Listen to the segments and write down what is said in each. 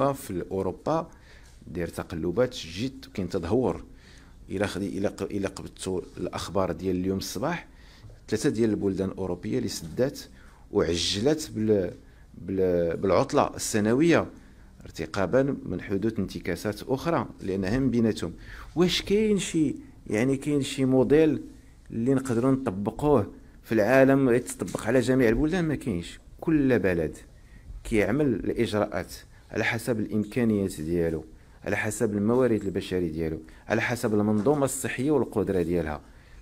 اليوم في اوروبا داير تقلبات جد كاين تدهور الى خدي الى الى قبضتوا الاخبار ديال اليوم الصباح ثلاثه ديال البلدان الاوروبيه اللي سدات وعجلت بال بالعطله السنويه ارتقابا من حدوث انتكاسات اخرى لانها هم بيناتهم واش كاين شي يعني كاين شي موديل اللي نقدروا نطبقوه في العالم يتطبق على جميع البلدان ما كاينش كل بلد كيعمل الاجراءات على حسب الامكانيات ديالو على حسب الموارد البشريه ديالو على حسب المنظومه الصحيه والقدره ديالها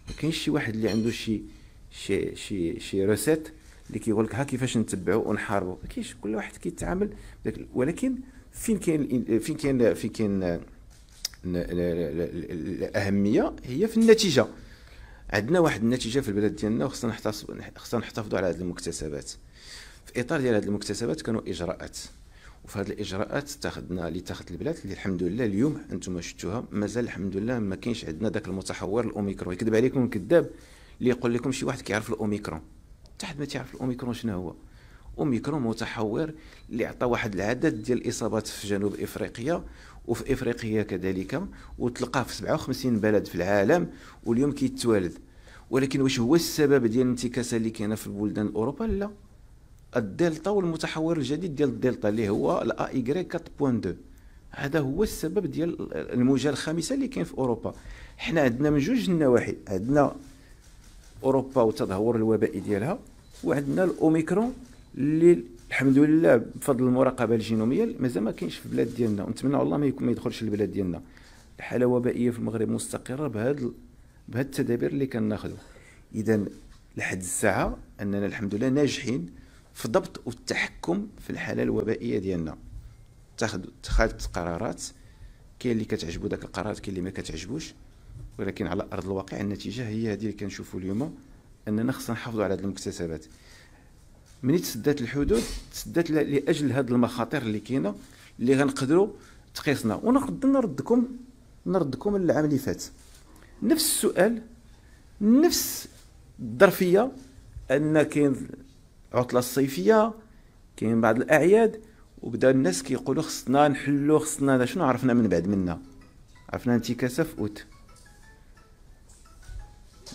ما كاينش شي واحد اللي عنده شي شي شي شي روسيت اللي كيقول لك ها كيفاش نتبعوا ونحاربوا ما كاينش كل واحد كيتعامل ولكن فين كاين فين كاين فين كاين الاهميه هي في النتيجه عندنا واحد النتيجه في البلاد ديالنا وخصنا نحتفظ خصنا نحتفظوا على هذه المكتسبات في اطار ديال هذه المكتسبات كانوا اجراءات وفي هذه الاجراءات اتخذنا اللي اتخذت البلاد اللي الحمد لله اليوم انتم شفتوها مازال الحمد لله ما كاينش عندنا ذاك المتحور الاوميكرون يكذب عليكم كذاب اللي يقول لكم شي واحد كيعرف الاوميكرون حتى حد ما تيعرف الاوميكرون شنو هو اوميكرون متحور اللي عطى واحد العدد ديال الاصابات في جنوب افريقيا وفي افريقيا كذلك وتلقاه في 57 بلد في العالم واليوم كيتوالد ولكن واش هو السبب ديال الانتكاسه اللي كاينه في البلدان الاوروبا لا الدلتا والمتحور الجديد ديال الدلتا اللي هو الا ايغري 4.2 هذا هو السبب ديال الموجه الخامسه اللي كاين في اوروبا حنا عندنا من جوج النواحي عندنا اوروبا وتدهور الوبائي ديالها وعندنا الاوميكرون اللي الحمد لله بفضل المراقبه الجينوميه مازال ما كاينش في البلاد ديالنا ونتمنى الله ما يكون ما يدخلش البلاد ديالنا الحاله الوبائيه في المغرب مستقره بهذا بهذا التدابير اللي كناخذو اذا لحد الساعه اننا الحمد لله ناجحين في ضبط والتحكم في الحاله الوبائيه ديالنا تاخذ اتخاذ قرارات كاين اللي كتعجبو داك القرارات كاين اللي ما كتعجبوش ولكن على ارض الواقع النتيجه هي هذه اللي كنشوفوا اليوم اننا خصنا نحافظوا على هذه المكتسبات ملي تسدات الحدود تسدات لاجل هذه المخاطر اللي كاينه اللي غنقدروا تقيسنا ونقدر نردكم نردكم العام اللي فات نفس السؤال نفس الظرفيه ان كاين العطله الصيفيه كاين بعض الاعياد وبدا الناس كيقولوا خصنا نحلو خصنا شنو عرفنا من بعد منا عرفنا انتكاسه في اوت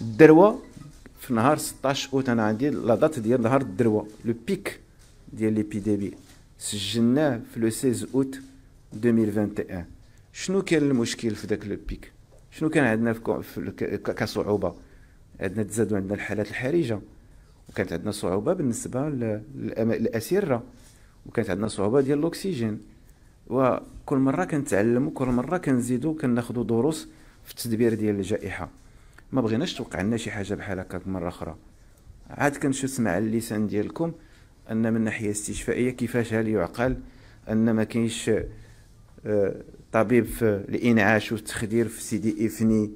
الدروه في نهار 16 اوت انا عندي لا دات ديال نهار الدروه لو بيك ديال ليبيديمي سجلناه في لو 16 اوت 2021 شنو كان المشكل في ذاك لو بيك شنو كان عندنا في كصعوبه عندنا تزادوا عندنا الحالات الحرجه وكانت عندنا صعوبه بالنسبه للاسره وكانت عندنا صعوبه ديال الاكسجين وكل مره كنتعلم كل مره كنزيدو كناخذوا دروس في التدبير ديال الجائحه ما بغيناش توقع لنا شي حاجه بحال هكاك مره اخرى عاد كنشوف مع اللسان ديالكم ان من الناحيه الاستشفائيه كيفاش هل يعقل ان ما كاينش آه، طبيب في الانعاش والتخدير في سيدي افني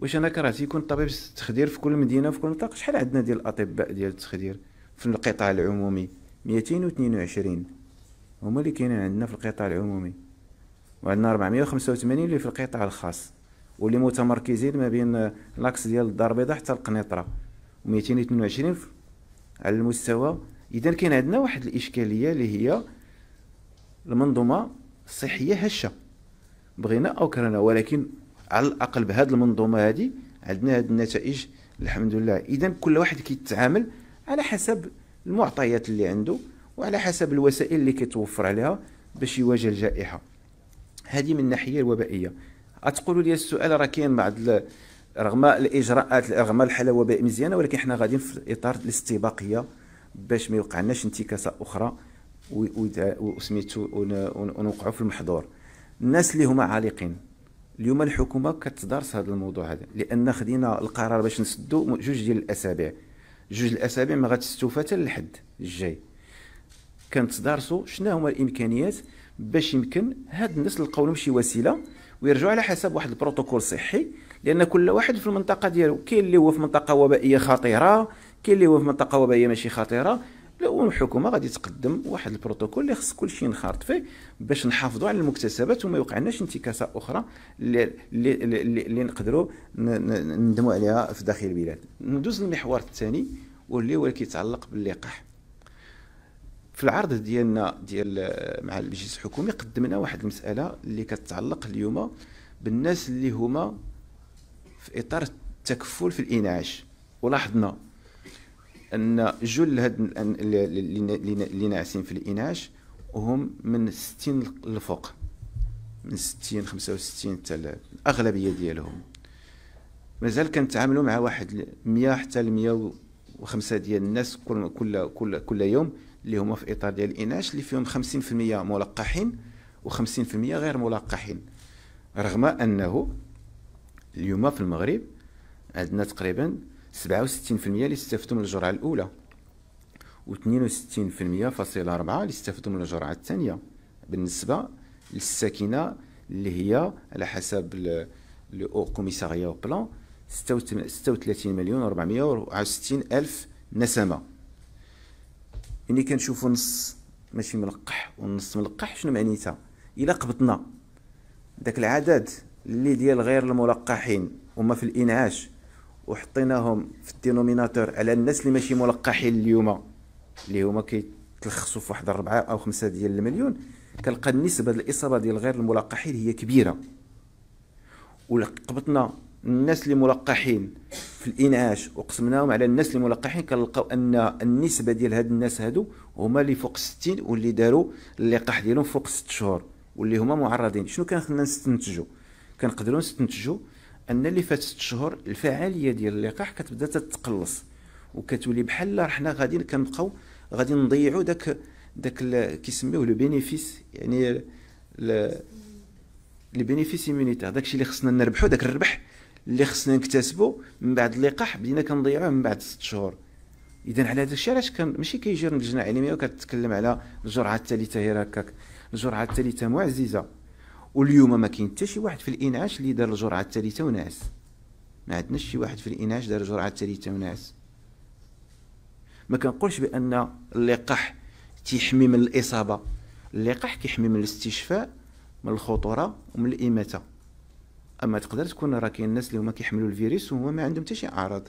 واش انا كرهت يكون طبيب التخدير في كل مدينه في كل منطقه شحال عندنا ديال الاطباء ديال التخدير في القطاع العمومي 222 هما اللي كاينين عندنا في القطاع العمومي وعندنا 485 اللي في القطاع الخاص واللي متمركزين ما بين لاكس ديال الدار البيضاء حتى القنيطره و222 على المستوى اذا كاين عندنا واحد الاشكاليه اللي هي المنظومه الصحيه هشه بغينا او كرهنا ولكن على الاقل بهذه المنظومه هذه عندنا هذه النتائج الحمد لله اذا كل واحد كيتعامل على حسب المعطيات اللي عنده وعلى حسب الوسائل اللي كيتوفر عليها باش يواجه الجائحه هذه من الناحيه الوبائيه غتقولوا لي السؤال راه كاين بعض رغم الاجراءات رغم الحاله الوبائيه مزيانه ولكن حنا غاديين في اطار الاستباقيه باش ما يوقعناش انتكاسه اخرى وسميتو ونوقعوا في المحظور الناس اللي هما عالقين اليوم الحكومه كتدارس هذا الموضوع هذا لان خدينا القرار باش نسدو جوج ديال الاسابيع جوج الاسابيع ما غتستوفى حتى للحد الجاي كنتدارسوا شنو هما الامكانيات باش يمكن هاد الناس نلقاو لهم شي وسيله ويرجعوا على حسب واحد البروتوكول صحي لان كل واحد في المنطقه ديالو كاين اللي هو في منطقه وبائيه خطيره كاين اللي هو في منطقه وبائيه ماشي خطيره لا الحكومه غادي تقدم واحد البروتوكول اللي خص كلشي ينخرط فيه باش نحافظوا على المكتسبات وما يوقعناش انتكاسه اخرى اللي اللي, اللي, اللي نقدروا ندموا عليها في داخل البلاد ندوز للمحور الثاني واللي هو كيتعلق باللقاح في العرض ديالنا ديال مع المجلس الحكومي قدمنا واحد المساله اللي كتعلق اليوم بالناس اللي هما في اطار التكفل في الانعاش ولاحظنا ان جل هاد اللي ناعسين في الاناش هم من 60 لفوق من 60 65 حتى الاغلبيه ديالهم مازال كنتعاملوا مع واحد 100 حتى ل 105 ديال الناس كل كل كل, كل يوم اللي هما في اطار ديال الاناش اللي فيهم 50% ملقحين و50% غير ملقحين رغم انه اليوم في المغرب عندنا تقريبا سبعة وستين المية اللي استفدوا من الجرعه الاولى المية فاصلة أربعة اللي استفدوا من الجرعة الثانية بالنسبة للساكنة اللي هي على حسب لو كوميساريا او بلان ستة وثلاثين مليون 460 ألف نسمة ملي كنشوفو نص ماشي ملقح ونص ملقح شنو معنيتها إلا قبضنا داك العدد اللي ديال غير الملقحين هما في الإنعاش وحطيناهم في الدينوميناتور على الناس اللي ماشي ملقحين اليوم اللي هما كيتلخصوا في واحد الربعة او خمسة ديال المليون كنلقى النسبة ديال الاصابة ديال غير الملقحين هي كبيرة ولقبطنا الناس اللي ملقحين في الانعاش وقسمناهم على الناس اللي ملقحين كنلقاو ان النسبه ديال هاد الناس هادو هما اللي فوق 60 واللي داروا اللقاح ديالهم فوق 6 شهور واللي هما معرضين شنو كان خلينا نستنتجو كنقدروا نستنتجو ان اللي فات ست شهور الفعاليه ديال اللقاح كتبدا تتقلص وكتولي بحال حنا غادي كنبقاو غادي نضيعوا داك داك كيسميوه لو بينيفيس يعني لي بينيفيس ايمونيتير داكشي اللي خصنا نربحو داك الربح اللي خصنا نكتسبو من بعد اللقاح بدينا كنضيعوه من بعد ست شهور اذا على هذا الشيء علاش كان ماشي كيجي رمجنا اللجنه العلميه وكتكلم على الجرعه الثالثه هي هكاك الجرعه الثالثه معززه واليوم ما كاين حتى شي واحد في الانعاش اللي دار الجرعه الثالثه وناس ما عندناش شي واحد في الانعاش دار الجرعه الثالثه وناس ما كنقولش بان اللقاح تيحمي من الاصابه اللقاح كيحمي من الاستشفاء من الخطوره ومن الاماته اما تقدر تكون راه كاين الناس اللي هما كيحملوا الفيروس وهما ما عندهم حتى شي اعراض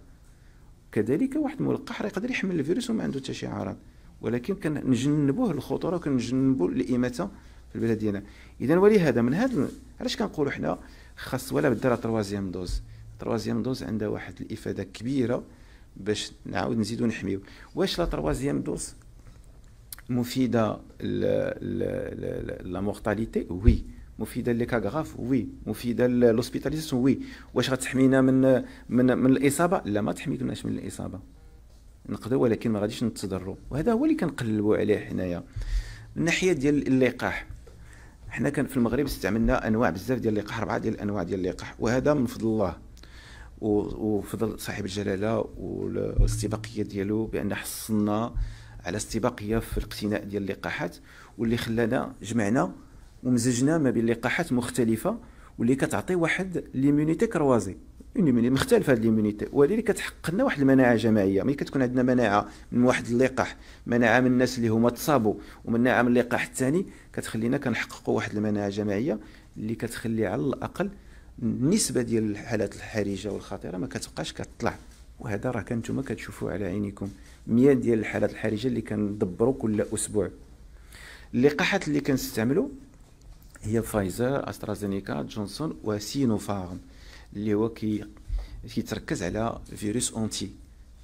كذلك واحد ملقح راه يقدر يحمل الفيروس وما عنده حتى شي اعراض ولكن كنجنبوه الخطوره وكنجنبوا الاماته في البلاد ديالنا اذا ولهذا من هذا علاش كنقولوا حنا خاص ولا بدل تروازيام دوز تروازيام دوز عندها واحد الافاده كبيره باش نعاود نزيدو نحميو واش لا تروازيام دوز مفيده لا مورتاليتي وي مفيده لي كاغراف وي مفيده لوسبيتاليزاسيون وي واش غتحمينا من من من الاصابه لا ما تحميناش من الاصابه نقدر ولكن ما غاديش نتضرروا وهذا هو اللي كنقلبوا عليه حنايا من الناحيه ديال اللقاح حنا كان في المغرب استعملنا انواع بزاف ديال اللقاح اربعه ديال الانواع ديال اللقاح وهذا من فضل الله وفضل صاحب الجلاله والاستباقيه ديالو بان حصلنا على استباقيه في الاقتناء ديال اللقاحات واللي خلانا جمعنا ومزجنا ما بين لقاحات مختلفه واللي كتعطي واحد ليمونيتي كروازي مختلفه هذه ليمونيتي وهذه كتحقق لنا واحد المناعه جماعيه ملي كتكون عندنا مناعه من واحد اللقاح مناعه من الناس اللي هما تصابوا ومناعه من اللقاح الثاني كتخلينا كنحققوا واحد المناعه جماعيه اللي كتخلي على الاقل النسبه ديال الحالات الحرجه والخطيره ما كتبقاش كتطلع وهذا راه كنتوما كتشوفوا على عينيكم 100 ديال الحالات الحرجه اللي كندبروا كل اسبوع اللقاحات اللي كنستعملوا هي فايزر استرازينيكا جونسون وسينوفارم اللي هو كي كيتركز على فيروس اونتي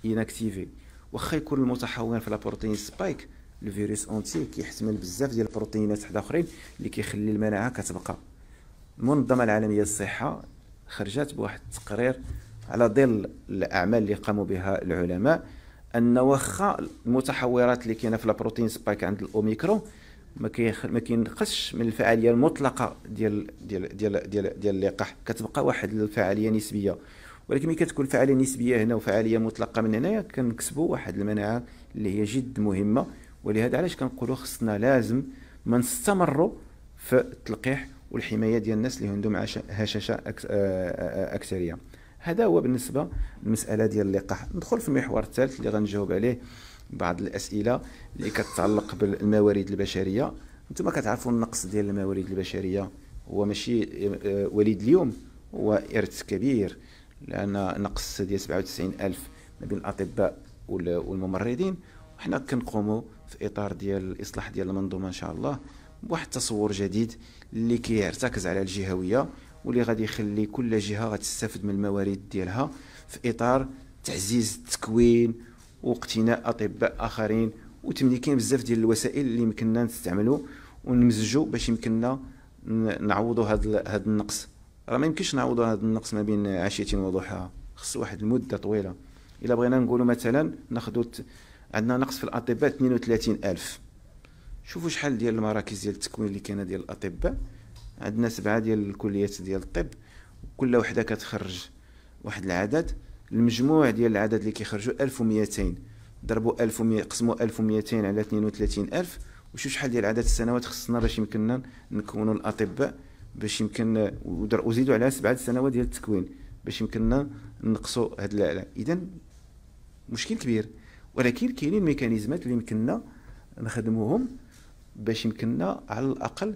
ينكتيفي واخا يكون المتحور في لابروتين سبايك الفيروس اونتي كيحتمل بزاف ديال البروتينات حدا اخرين اللي كيخلي المناعه كتبقى المنظمه العالميه للصحه خرجت بواحد التقرير على ظل الاعمال اللي قاموا بها العلماء ان واخا المتحورات اللي كاينه في لابروتين سبايك عند الاوميكرون ما ما كينقصش من الفعاليه المطلقه ديال ديال ديال ديال, ديال اللقاح كتبقى واحد الفعاليه نسبيه ولكن ملي كتكون فعاليه نسبيه هنا وفعاليه مطلقه من هنايا كنكسبوا واحد المناعه اللي هي جد مهمه ولهذا علاش كنقولوا خصنا لازم ما نستمروا في التلقيح والحمايه ديال الناس اللي عندهم هشاشه اكثريه هذا هو بالنسبه للمساله ديال اللقاح ندخل في المحور الثالث اللي غنجاوب عليه بعض الاسئله اللي كتتعلق بالموارد البشريه انتم كتعرفوا النقص ديال الموارد البشريه هو ماشي آه، وليد اليوم هو ارث كبير لان نقص ديال 97 الف ما بين الاطباء والممرضين وحنا كنقوموا في اطار ديال الاصلاح ديال المنظومه ان شاء الله بواحد التصور جديد اللي كيرتكز على الجهويه واللي غادي يخلي كل جهه غتستافد من الموارد ديالها في اطار تعزيز التكوين واقتناء اطباء اخرين وتمني كاين بزاف ديال الوسائل اللي يمكننا نستعملو ونمزجو باش يمكننا نعوضو هذا هذا النقص راه ما يمكنش نعوضو هذا النقص ما بين عشيه وضحاها خص واحد المده طويله الا بغينا نقولوا مثلا ناخذوا عندنا نقص في الاطباء 32000 شوفوا شحال ديال المراكز ديال التكوين اللي كاينه ديال الاطباء عندنا سبعه ديال الكليات ديال الطب كل وحده كتخرج واحد العدد المجموع ديال العدد اللي كيخرجوا 1200 ضربوا 1100 قسموا 1200 على 32000 وشوف شحال ديال عدد السنوات خصنا باش يمكننا نكونوا الاطباء باش يمكن وزيدوا على سبعه سنوات ديال التكوين باش يمكننا نقصوا هاد الاعلى اذا مشكل كبير ولكن كاينين ميكانيزمات اللي يمكننا نخدموهم باش يمكننا على الاقل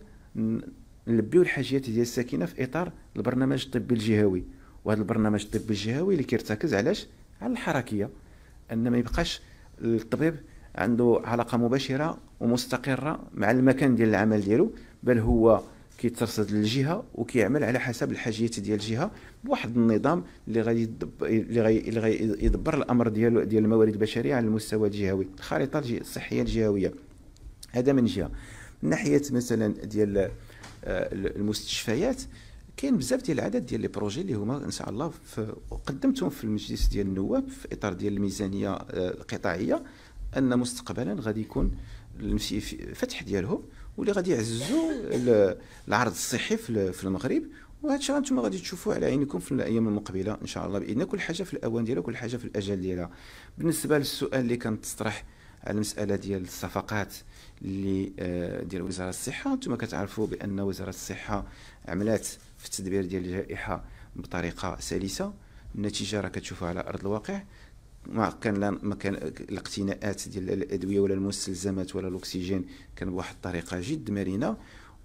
نلبيو الحاجيات ديال الساكنه في اطار البرنامج الطبي الجهوي وهذا البرنامج الطبي الجهوي اللي كيرتكز علاش على الحركيه ان ما يبقاش الطبيب عنده علاقه مباشره ومستقره مع المكان ديال العمل ديالو بل هو كيترصد للجهه وكيعمل على حسب الحاجيات ديال الجهه بواحد النظام اللي غادي اللي غادي اللي غادي يدبر الامر ديالو ديال الموارد البشريه على المستوى الجهوي الخريطه الصحيه الجهويه هذا من جهه من ناحيه مثلا ديال آه، المستشفيات كاين بزاف ديال العدد ديال لي بروجي اللي هما ان شاء الله قدمتهم في المجلس ديال النواب في اطار ديال الميزانيه آه، القطاعيه ان مستقبلا غادي يكون المشي فتح ديالهم واللي غادي يعززوا العرض الصحي في المغرب وهذا الشيء انتم غادي تشوفوه على عينكم في الايام المقبله ان شاء الله باذن كل حاجه في الاوان ديالها كل حاجه في الاجل ديالها بالنسبه للسؤال اللي كان تطرح على المساله ديال الصفقات اللي آه، ديال وزاره الصحه انتم كتعرفوا بان وزاره الصحه عملات في التدبير ديال الجائحه بطريقه سلسه النتيجه راه كتشوفها على ارض الواقع ما كان لا ما كان الاقتناءات ديال الادويه ولا المستلزمات ولا الاكسجين كان بواحد الطريقه جد مرنه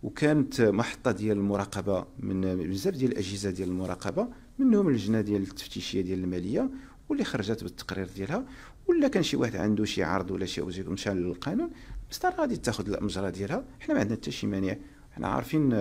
وكانت محطه ديال المراقبه من بزاف ديال الاجهزه ديال المراقبه منهم اللجنه ديال التفتيشيه ديال الماليه واللي خرجت بالتقرير ديالها ولا كان شي واحد عنده شي عرض ولا شي مشى للقانون بس غادي تاخذ الاجره ديالها حنا ما عندنا حتى شي مانع احنا عارفين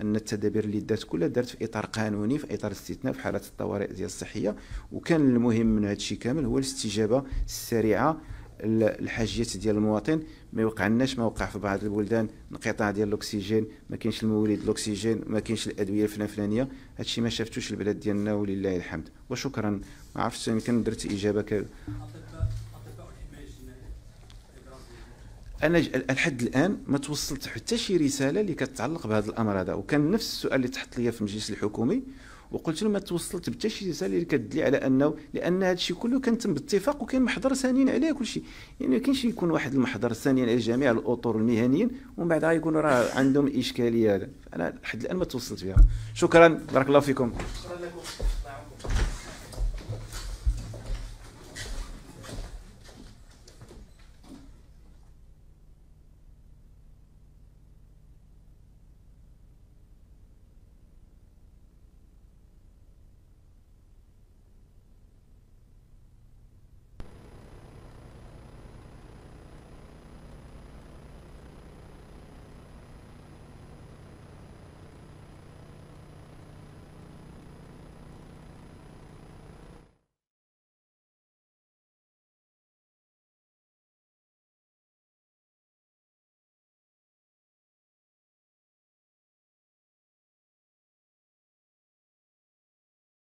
ان التدابير اللي دارت كلها دارت في اطار قانوني في اطار استثناء في حالات الطوارئ ديال الصحيه وكان المهم من هذا الشيء كامل هو الاستجابه السريعه الحاجيات ديال المواطن ما يوقعناش ما وقع في بعض البلدان انقطاع ديال الاكسجين ما كاينش المولد الاكسجين ما كاينش الادويه الفلان هذا الشيء ما شافتوش البلاد ديالنا ولله الحمد وشكرا ما عرفتش يمكن درت اجابه ك... انا لحد الان ما توصلت حتى شي رساله اللي كتعلق بهذا الامر هذا وكان نفس السؤال اللي تحط لي في المجلس الحكومي وقلت له ما توصلت حتى شي رساله اللي كتدلي على انه لان هذا الشيء كله تم باتفاق وكان محضر ثانيين عليه كل شيء يعني ما كاينش يكون واحد المحضر ثاني على جميع الاطر المهنيين ومن بعد غيكونوا راه عندهم اشكاليه هذا انا لحد الان ما توصلت فيها شكرا بارك الله فيكم شكرا لكم